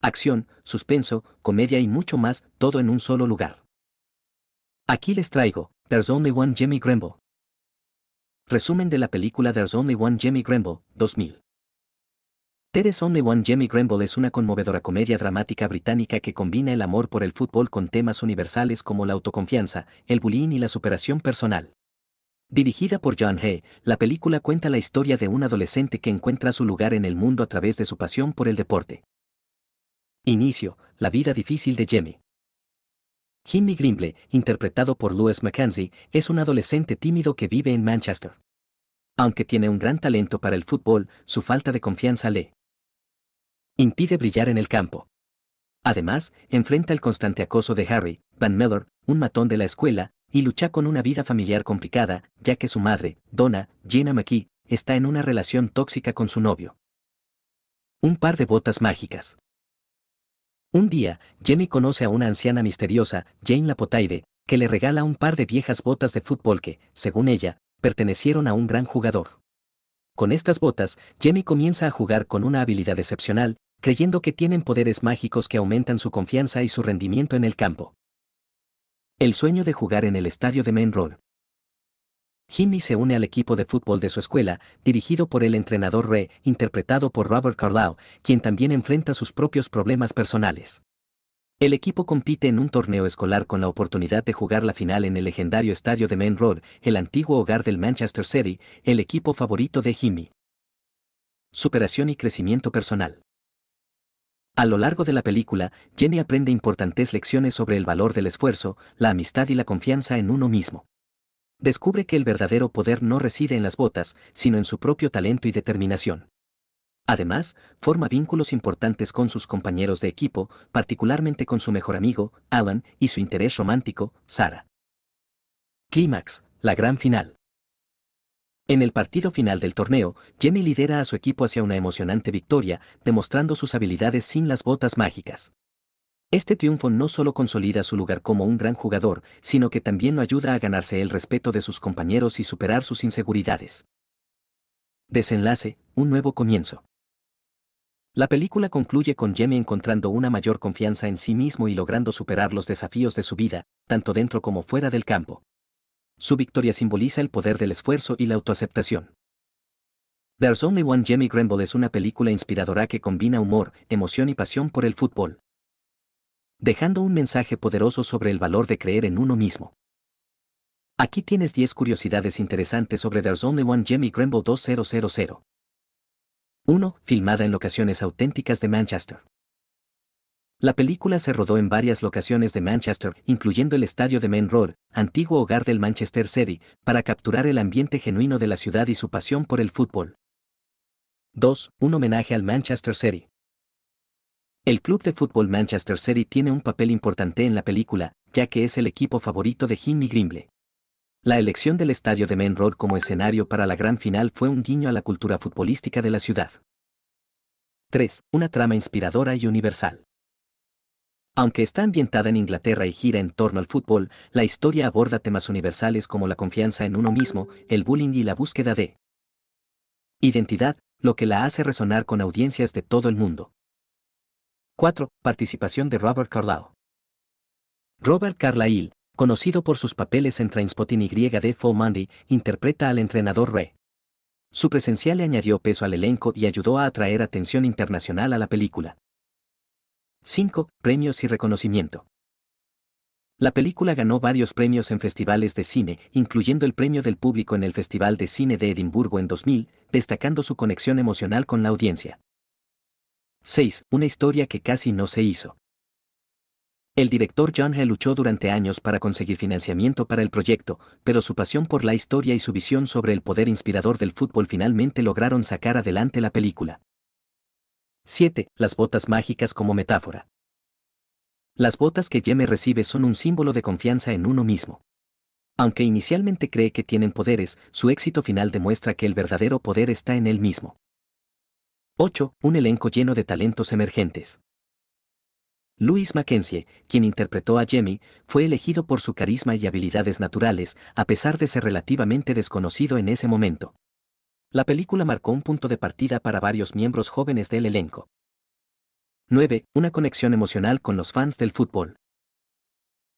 acción, suspenso, comedia y mucho más, todo en un solo lugar. Aquí les traigo, There's Only One Jimmy Gremble. Resumen de la película There's Only One Jimmy Gremble, 2000. There's Only One Jimmy Gremble es una conmovedora comedia dramática británica que combina el amor por el fútbol con temas universales como la autoconfianza, el bullying y la superación personal. Dirigida por John Hay, la película cuenta la historia de un adolescente que encuentra su lugar en el mundo a través de su pasión por el deporte. Inicio, la vida difícil de Jimmy. Jimmy Grimble, interpretado por Lewis Mackenzie, es un adolescente tímido que vive en Manchester. Aunque tiene un gran talento para el fútbol, su falta de confianza le impide brillar en el campo. Además, enfrenta el constante acoso de Harry, Van Miller, un matón de la escuela, y lucha con una vida familiar complicada, ya que su madre, Donna, Gina McKee, está en una relación tóxica con su novio. Un par de botas mágicas. Un día, Jamie conoce a una anciana misteriosa, Jane Lapotaide, que le regala un par de viejas botas de fútbol que, según ella, pertenecieron a un gran jugador. Con estas botas, Jamie comienza a jugar con una habilidad excepcional, creyendo que tienen poderes mágicos que aumentan su confianza y su rendimiento en el campo. El sueño de jugar en el estadio de Main Jimmy se une al equipo de fútbol de su escuela, dirigido por el entrenador Re, interpretado por Robert Carlyle, quien también enfrenta sus propios problemas personales. El equipo compite en un torneo escolar con la oportunidad de jugar la final en el legendario estadio de Main Road, el antiguo hogar del Manchester City, el equipo favorito de Jimmy. Superación y crecimiento personal. A lo largo de la película, Jenny aprende importantes lecciones sobre el valor del esfuerzo, la amistad y la confianza en uno mismo descubre que el verdadero poder no reside en las botas, sino en su propio talento y determinación. Además, forma vínculos importantes con sus compañeros de equipo, particularmente con su mejor amigo, Alan, y su interés romántico, Sara. Clímax, la gran final. En el partido final del torneo, Jamie lidera a su equipo hacia una emocionante victoria, demostrando sus habilidades sin las botas mágicas. Este triunfo no solo consolida su lugar como un gran jugador, sino que también lo ayuda a ganarse el respeto de sus compañeros y superar sus inseguridades. Desenlace, un nuevo comienzo. La película concluye con Jamie encontrando una mayor confianza en sí mismo y logrando superar los desafíos de su vida, tanto dentro como fuera del campo. Su victoria simboliza el poder del esfuerzo y la autoaceptación. There's Only One Jamie Grenville es una película inspiradora que combina humor, emoción y pasión por el fútbol dejando un mensaje poderoso sobre el valor de creer en uno mismo. Aquí tienes 10 curiosidades interesantes sobre There's Only One Jimmy Grembo 2000. 1. Filmada en locaciones auténticas de Manchester. La película se rodó en varias locaciones de Manchester, incluyendo el estadio de Main Road, antiguo hogar del Manchester City, para capturar el ambiente genuino de la ciudad y su pasión por el fútbol. 2. Un homenaje al Manchester City. El club de fútbol Manchester City tiene un papel importante en la película, ya que es el equipo favorito de Jimmy Grimble. La elección del estadio de Main como escenario para la gran final fue un guiño a la cultura futbolística de la ciudad. 3. Una trama inspiradora y universal. Aunque está ambientada en Inglaterra y gira en torno al fútbol, la historia aborda temas universales como la confianza en uno mismo, el bullying y la búsqueda de identidad, lo que la hace resonar con audiencias de todo el mundo. 4. Participación de Robert Carlyle. Robert Carlyle, conocido por sus papeles en Trainspotting y de Full Monday, interpreta al entrenador Re. Su presencia le añadió peso al elenco y ayudó a atraer atención internacional a la película. 5. Premios y reconocimiento. La película ganó varios premios en festivales de cine, incluyendo el premio del público en el Festival de Cine de Edimburgo en 2000, destacando su conexión emocional con la audiencia. 6. Una historia que casi no se hizo. El director John He luchó durante años para conseguir financiamiento para el proyecto, pero su pasión por la historia y su visión sobre el poder inspirador del fútbol finalmente lograron sacar adelante la película. 7. Las botas mágicas como metáfora. Las botas que Jemme recibe son un símbolo de confianza en uno mismo. Aunque inicialmente cree que tienen poderes, su éxito final demuestra que el verdadero poder está en él mismo. 8. Un elenco lleno de talentos emergentes. Louis Mackenzie, quien interpretó a Jamie, fue elegido por su carisma y habilidades naturales, a pesar de ser relativamente desconocido en ese momento. La película marcó un punto de partida para varios miembros jóvenes del elenco. 9. Una conexión emocional con los fans del fútbol.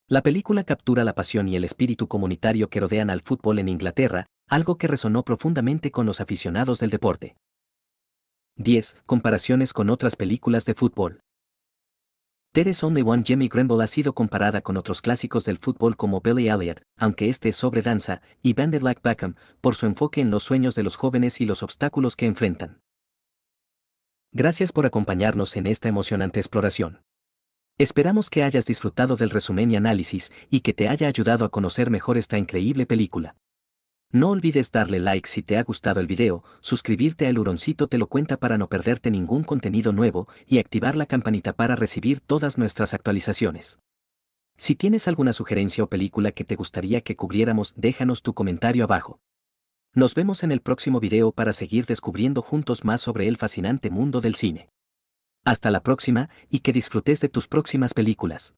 La película captura la pasión y el espíritu comunitario que rodean al fútbol en Inglaterra, algo que resonó profundamente con los aficionados del deporte. 10. Comparaciones con otras películas de fútbol. "Teres Only One Jimmy Grenville ha sido comparada con otros clásicos del fútbol como Billy Elliot, aunque este es sobre danza, y Like Beckham, por su enfoque en los sueños de los jóvenes y los obstáculos que enfrentan. Gracias por acompañarnos en esta emocionante exploración. Esperamos que hayas disfrutado del resumen y análisis y que te haya ayudado a conocer mejor esta increíble película. No olvides darle like si te ha gustado el video, suscribirte al Huroncito te lo cuenta para no perderte ningún contenido nuevo y activar la campanita para recibir todas nuestras actualizaciones. Si tienes alguna sugerencia o película que te gustaría que cubriéramos, déjanos tu comentario abajo. Nos vemos en el próximo video para seguir descubriendo juntos más sobre el fascinante mundo del cine. Hasta la próxima y que disfrutes de tus próximas películas.